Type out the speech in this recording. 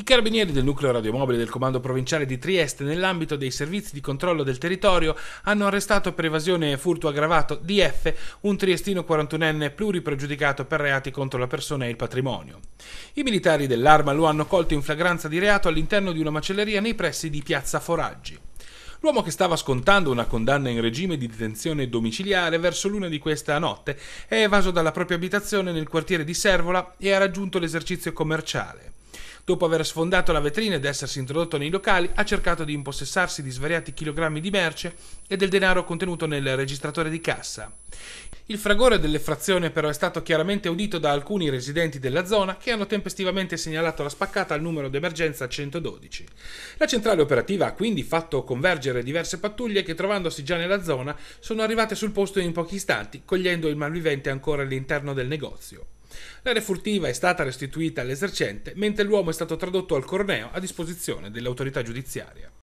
I carabinieri del nucleo radiomobile del comando provinciale di Trieste, nell'ambito dei servizi di controllo del territorio, hanno arrestato per evasione e furto aggravato DF, un triestino 41enne pluripregiudicato per reati contro la persona e il patrimonio. I militari dell'arma lo hanno colto in flagranza di reato all'interno di una macelleria nei pressi di Piazza Foraggi. L'uomo che stava scontando una condanna in regime di detenzione domiciliare verso l'una di questa notte è evaso dalla propria abitazione nel quartiere di Servola e ha raggiunto l'esercizio commerciale. Dopo aver sfondato la vetrina ed essersi introdotto nei locali, ha cercato di impossessarsi di svariati chilogrammi di merce e del denaro contenuto nel registratore di cassa. Il fragore dell'effrazione però è stato chiaramente udito da alcuni residenti della zona che hanno tempestivamente segnalato la spaccata al numero d'emergenza 112. La centrale operativa ha quindi fatto convergere diverse pattuglie che trovandosi già nella zona sono arrivate sul posto in pochi istanti, cogliendo il malvivente ancora all'interno del negozio. L'area furtiva è stata restituita all'esercente, mentre l'uomo è stato tradotto al Corneo a disposizione dell'autorità giudiziaria.